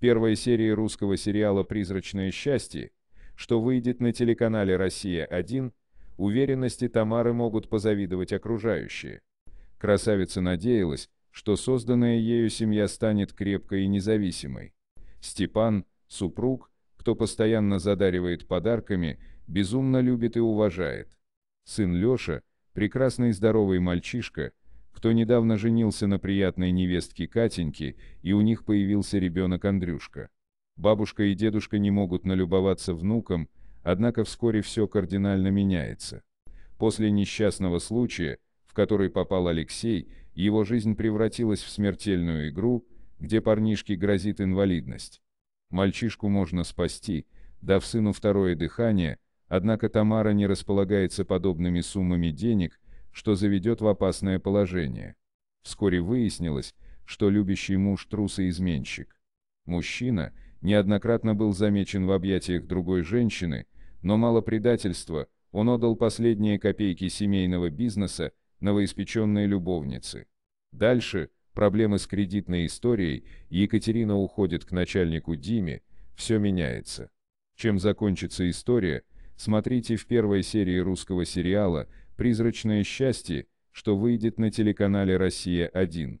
первой серии русского сериала «Призрачное счастье», что выйдет на телеканале «Россия-1», уверенности Тамары могут позавидовать окружающие. Красавица надеялась, что созданная ею семья станет крепкой и независимой. Степан, супруг, кто постоянно задаривает подарками, безумно любит и уважает. Сын Леша, прекрасный здоровый мальчишка, кто недавно женился на приятной невестке Катеньке, и у них появился ребенок Андрюшка. Бабушка и дедушка не могут налюбоваться внуком, однако вскоре все кардинально меняется. После несчастного случая, в который попал Алексей, его жизнь превратилась в смертельную игру, где парнишке грозит инвалидность. Мальчишку можно спасти, дав сыну второе дыхание, однако Тамара не располагается подобными суммами денег, что заведет в опасное положение. Вскоре выяснилось, что любящий муж трус и изменщик. Мужчина неоднократно был замечен в объятиях другой женщины, но мало предательства, он отдал последние копейки семейного бизнеса новоиспеченной любовнице. Дальше, проблемы с кредитной историей, Екатерина уходит к начальнику Диме, все меняется. Чем закончится история, смотрите в первой серии русского сериала «Призрачное счастье», что выйдет на телеканале «Россия-1».